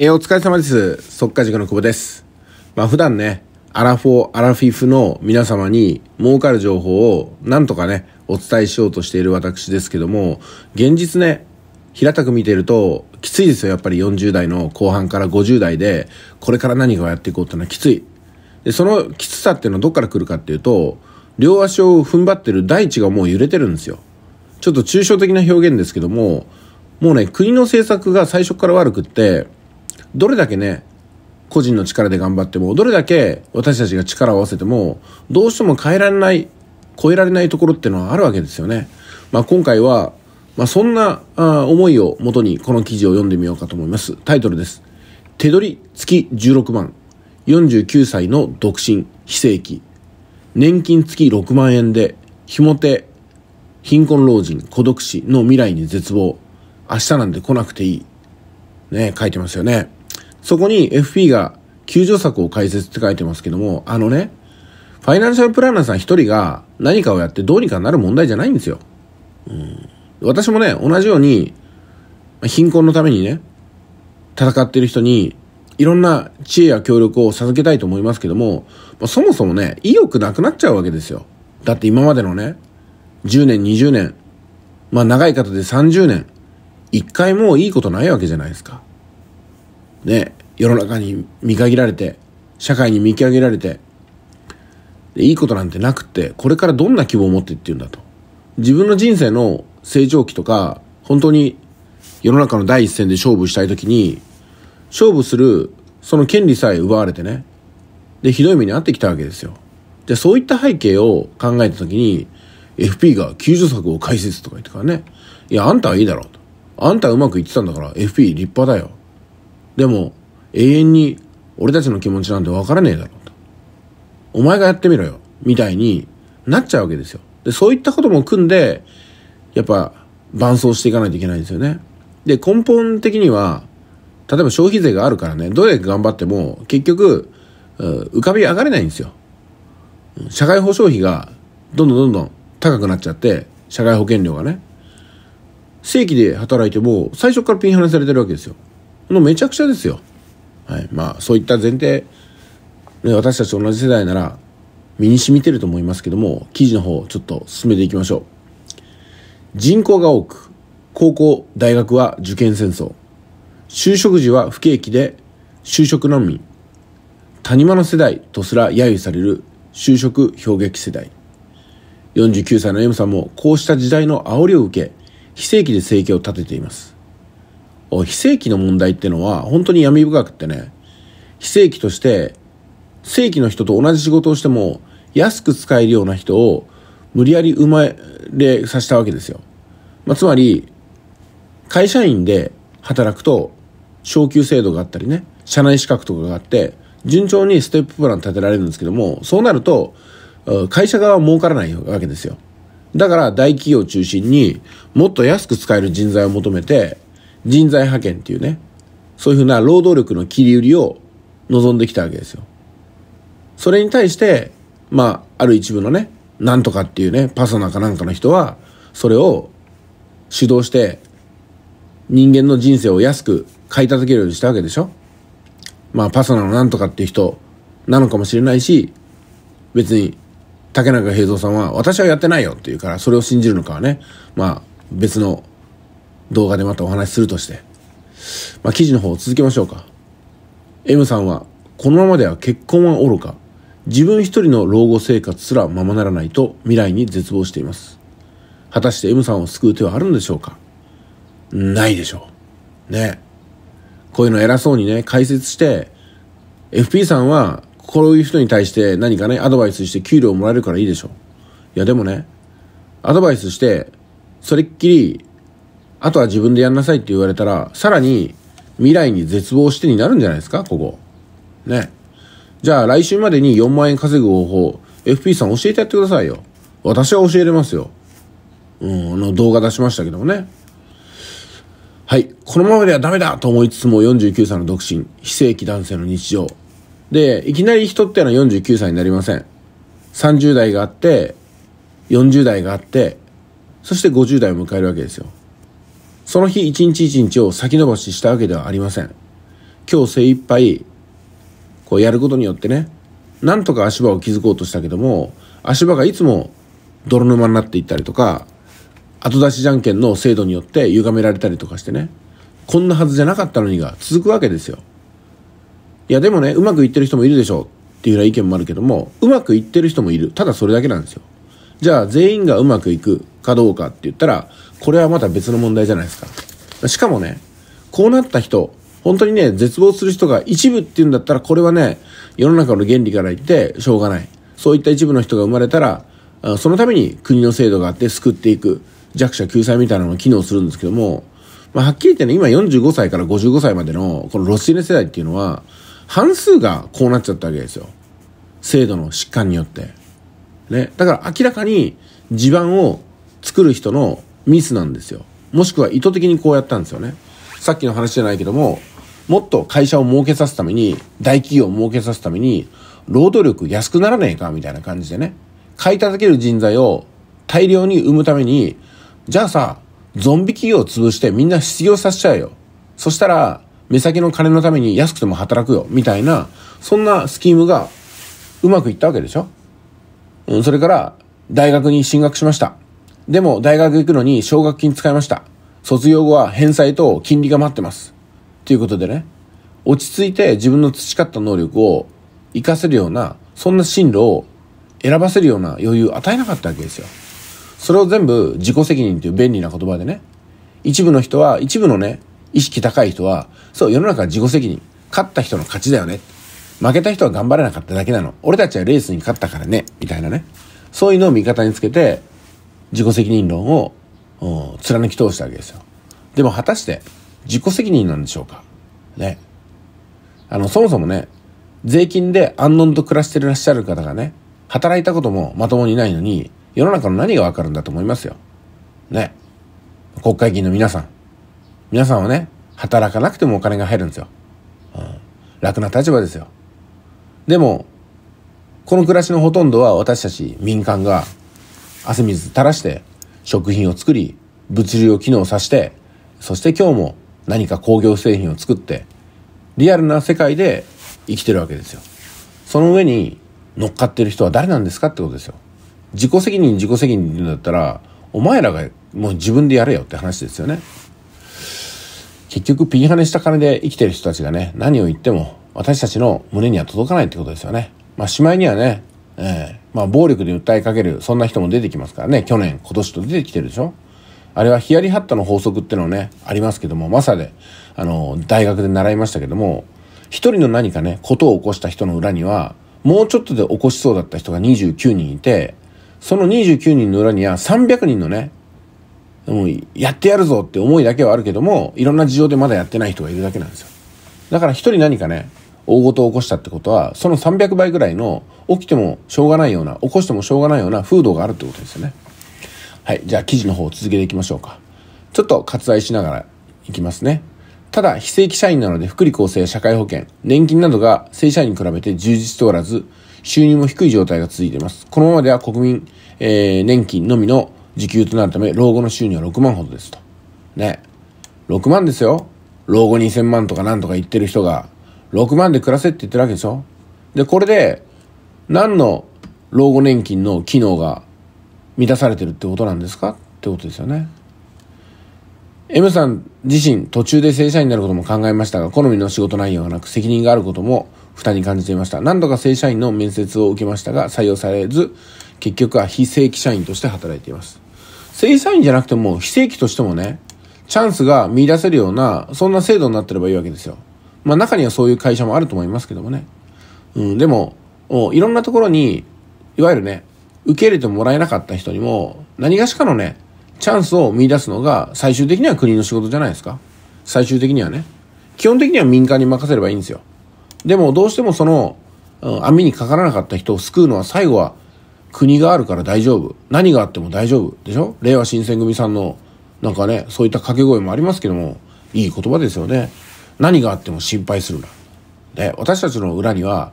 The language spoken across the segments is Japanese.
えー、お疲れ様です。即稼塾の久保です。まあ普段ね、アラフォー、アラフィフの皆様に儲かる情報をなんとかね、お伝えしようとしている私ですけども、現実ね、平たく見てると、きついですよ。やっぱり40代の後半から50代で、これから何かをやっていこうってのはきつい。で、そのきつさっていうのはどっから来るかっていうと、両足を踏ん張ってる大地がもう揺れてるんですよ。ちょっと抽象的な表現ですけども、もうね、国の政策が最初から悪くって、どれだけね、個人の力で頑張っても、どれだけ私たちが力を合わせても、どうしても変えられない、超えられないところってのはあるわけですよね。まあ、今回は、まあ、そんな思いをもとにこの記事を読んでみようかと思います。タイトルです。手取り月16万、49歳の独身、非正規、年金月6万円で、ひも手、貧困老人、孤独死の未来に絶望、明日なんて来なくていい。ね、書いてますよね。そこに FP が救助策を解説って書いてますけども、あのね、ファイナンシャルプランナーさん一人が何かをやってどうにかなる問題じゃないんですよ。うん、私もね、同じように、貧困のためにね、戦ってる人に、いろんな知恵や協力を授けたいと思いますけども、そもそもね、意欲なくなっちゃうわけですよ。だって今までのね、10年、20年、まあ長い方で30年、一回もいいことないわけじゃないですか。ね、世の中に見限られて、社会に見極められて、いいことなんてなくって、これからどんな希望を持ってっていうんだと。自分の人生の成長期とか、本当に世の中の第一線で勝負したい時に、勝負する、その権利さえ奪われてね、で、ひどい目に遭ってきたわけですよ。で、そういった背景を考えた時に、FP が救助策を解説とか言ってからね、いや、あんたはいいだろうと。あんたうまくいってたんだから FP 立派だよ。でも、永遠に俺たちの気持ちなんてわからねえだろと。お前がやってみろよ。みたいになっちゃうわけですよ。で、そういったことも組んで、やっぱ伴走していかないといけないんですよね。で、根本的には、例えば消費税があるからね、どうやって頑張っても結局、浮かび上がれないんですよ。社会保障費がどんどんどんどん高くなっちゃって、社会保険料がね。正規で働いても、最初からピンハネされてるわけですよ。のめちゃくちゃですよ。はい。まあ、そういった前提、ね、私たち同じ世代なら、身に染みてると思いますけども、記事の方、ちょっと進めていきましょう。人口が多く、高校、大学は受験戦争。就職時は不景気で、就職難民。谷間の世代とすら揶揄される就職氷撃世代。49歳の M さんもこうした時代の煽りを受け、非正規で生計を立てています非正規の問題ってのは本当に闇深くってね非正規として正規の人と同じ仕事をしても安く使えるような人を無理やり生まれさせたわけですよ、まあ、つまり会社員で働くと昇給制度があったりね社内資格とかがあって順調にステッププラン立てられるんですけどもそうなると会社側は儲からないわけですよだから大企業中心にもっと安く使える人材を求めて人材派遣っていうね、そういうふうな労働力の切り売りを望んできたわけですよ。それに対して、まあ、ある一部のね、なんとかっていうね、パソナかなんかの人は、それを主導して人間の人生を安く買い叩けるようにしたわけでしょまあ、パソナのなんとかっていう人なのかもしれないし、別に竹中平蔵さんは、私はやってないよって言うから、それを信じるのかはね、まあ、別の動画でまたお話しするとして。まあ、記事の方を続けましょうか。M さんは、このままでは結婚はおろか、自分一人の老後生活すらままならないと未来に絶望しています。果たして M さんを救う手はあるんでしょうかないでしょう。ねこういうの偉そうにね、解説して、FP さんはこういう人に対して何かねアドバイスして給料もらえるからいいでしょいやでもねアドバイスしてそれっきりあとは自分でやんなさいって言われたらさらに未来に絶望してになるんじゃないですかここねじゃあ来週までに4万円稼ぐ方法 FP さん教えてやってくださいよ私は教えれますようんの動画出しましたけどもねはい。このままではダメだと思いつつも49歳の独身、非正規男性の日常。で、いきなり人ってのは49歳になりません。30代があって、40代があって、そして50代を迎えるわけですよ。その日一日一日を先延ばししたわけではありません。今日精一杯、こうやることによってね、なんとか足場を築こうとしたけども、足場がいつも泥沼になっていったりとか、後出しじゃんけんの制度によって歪められたりとかしてね、こんなはずじゃなかったのにが続くわけですよ。いやでもねうまくいってる人もいるでしょうっていうような意見もあるけどもうまくいってる人もいるただそれだけなんですよじゃあ全員がうまくいくかどうかって言ったらこれはまた別の問題じゃないですかしかもねこうなった人本当にね絶望する人が一部っていうんだったらこれはね世の中の原理から言ってしょうがないそういった一部の人が生まれたらそのために国の制度があって救っていく弱者救済みたいなのが機能するんですけども、まあ、はっきり言ってね今45歳から55歳までのこのロスシネ世代っていうのは半数がこうなっちゃったわけですよ。制度の疾患によって。ね。だから明らかに地盤を作る人のミスなんですよ。もしくは意図的にこうやったんですよね。さっきの話じゃないけども、もっと会社を儲けさすために、大企業を儲けさすために、労働力安くならねえかみたいな感じでね。買い叩ける人材を大量に生むために、じゃあさ、ゾンビ企業を潰してみんな失業させちゃうよ。そしたら、目先の金のために安くても働くよ、みたいな、そんなスキームがうまくいったわけでしょうん、それから、大学に進学しました。でも、大学行くのに奨学金使いました。卒業後は返済と金利が待ってます。ということでね、落ち着いて自分の培った能力を活かせるような、そんな進路を選ばせるような余裕を与えなかったわけですよ。それを全部自己責任という便利な言葉でね、一部の人は、一部のね、意識高い人は、そう、世の中は自己責任。勝った人の勝ちだよね。負けた人は頑張れなかっただけなの。俺たちはレースに勝ったからね。みたいなね。そういうのを味方につけて、自己責任論を貫き通したわけですよ。でも果たして自己責任なんでしょうかね。あの、そもそもね、税金で安穏と暮らしてらっしゃる方がね、働いたこともまともにないのに、世の中の何がわかるんだと思いますよ。ね。国会議員の皆さん。皆さんはね、働かなくてもお金が入るんですよ。うん、楽な立場ですよ。でも、この暮らしのほとんどは私たち民間が汗水垂らして食品を作り、物流を機能させて、そして今日も何か工業製品を作って、リアルな世界で生きてるわけですよ。その上に乗っかってる人は誰なんですかってことですよ。自己責任自己責任って言うんだったら、お前らがもう自分でやれよって話ですよね。結局ピンハネした金で生きてる人たちがね、何を言っても私たちの胸には届かないってことですよね。まあ、しまいにはね、えー、まあ、暴力で訴えかける、そんな人も出てきますからね、去年、今年と出てきてるでしょあれはヒヤリハッタの法則ってのをね、ありますけども、まさで、あの、大学で習いましたけども、一人の何かね、ことを起こした人の裏には、もうちょっとで起こしそうだった人が29人いて、その29人の裏には300人のね、もやってやるぞって思いだけはあるけども、いろんな事情でまだやってない人がいるだけなんですよ。だから一人何かね、大事を起こしたってことは、その300倍ぐらいの起きてもしょうがないような、起こしてもしょうがないような風土があるってことですよね。はい。じゃあ記事の方を続けていきましょうか。ちょっと割愛しながらいきますね。ただ、非正規社員なので福利厚生、社会保険、年金などが正社員に比べて充実しておらず、収入も低い状態が続いています。このままでは国民、えー、年金のみの時給となるため、老後の収入は6万ほどですと。ね。6万ですよ。老後2000万とかなんとか言ってる人が、6万で暮らせって言ってるわけでしょで、これで、何の老後年金の機能が満たされてるってことなんですかってことですよね。M さん自身途中で正社員になることも考えましたが、好みの仕事内容がなく責任があることも負担に感じていました。何度か正社員の面接を受けましたが、採用されず、結局は非正規社員として働いています。正社員じゃなくても、非正規としてもね、チャンスが見出せるような、そんな制度になってればいいわけですよ。まあ中にはそういう会社もあると思いますけどもね。うん、でも、いろんなところに、いわゆるね、受け入れてもらえなかった人にも、何がしかのね、チャンスを見出すのが、最終的には国の仕事じゃないですか。最終的にはね。基本的には民間に任せればいいんですよ。でもどうしてもその、網にかからなかった人を救うのは最後は国があるから大丈夫。何があっても大丈夫。でしょ令和新選組さんの、なんかね、そういった掛け声もありますけども、いい言葉ですよね。何があっても心配するな。で、私たちの裏には、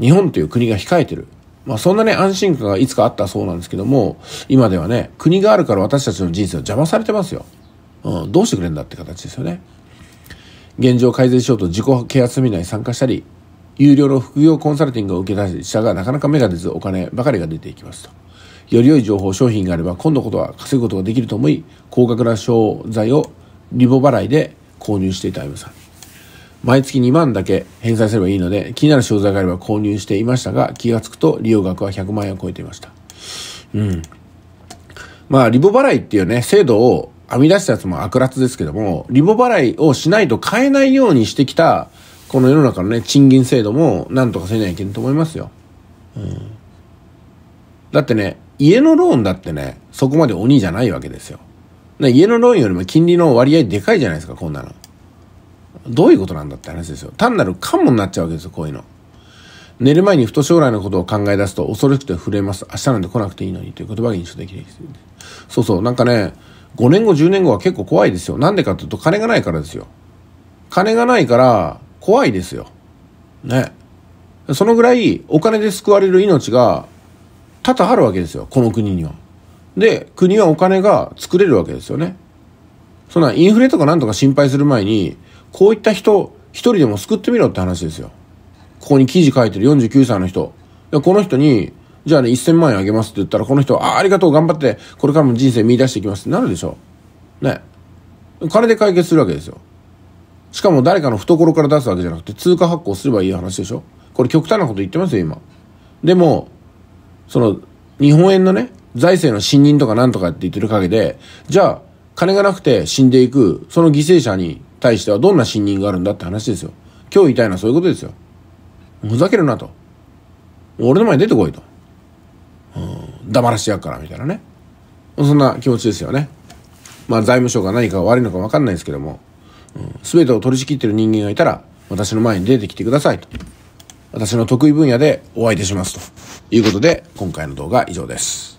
日本という国が控えてる。まあそんなね、安心感がいつかあったそうなんですけども、今ではね、国があるから私たちの人生は邪魔されてますよ。うん、どうしてくれんだって形ですよね。現状改善しようと自己啓発セミナーに参加したり、有料の副業コンサルティングを受けたりしたが、なかなか目が出ずお金ばかりが出ていきますと。より良い情報、商品があれば、今度ことは稼ぐことができると思い、高額な商材をリボ払いで購入していた歩さん。毎月2万だけ返済すればいいので、気になる商材があれば購入していましたが、気がつくと利用額は100万円を超えていました。うん。まあ、リボ払いっていうね、制度を編み出したやつも悪辣ですけども、リボ払いをしないと買えないようにしてきた、この世の中のね、賃金制度も、なんとかせなきゃいけないと思いますよ。うん。だってね、家のローンだってね、そこまで鬼じゃないわけですよ。家のローンよりも金利の割合でかいじゃないですか、こんなの。どういうことなんだって話ですよ。単なるカモになっちゃうわけですよ、こういうの。寝る前にふと将来のことを考え出すと恐ろしくて震えます。明日なんて来なくていいのにという言葉が印象的です。そうそう、なんかね、5年後、10年後は結構怖いですよ。なんでかというと金がないからですよ。金がないから怖いですよ。ね。そのぐらいお金で救われる命が多々あるわけですよ。この国には。で、国はお金が作れるわけですよね。そんなインフレとかなんとか心配する前に、こういった人、一人でも救ってみろって話ですよ。ここに記事書いてる49歳の人。この人に、じゃあね、1000万円あげますって言ったら、この人は、あありがとう、頑張って、これからも人生見出していきますってなるでしょ。ね。金で解決するわけですよ。しかも誰かの懐から出すわけじゃなくて、通貨発行すればいい話でしょ。これ極端なこと言ってますよ、今。でも、その、日本円のね、財政の信任とかなんとかって言ってる陰で、じゃあ、金がなくて死んでいく、その犠牲者に対してはどんな信任があるんだって話ですよ。今日言いたいのはそういうことですよ。ふざけるなと。俺の前に出てこいと。黙らしてやからみたいなねそんな気持ちですよねまあ財務省が何か悪いのか分かんないですけども、うん、全てを取り仕切ってる人間がいたら私の前に出てきてくださいと私の得意分野でお相手しますということで今回の動画は以上です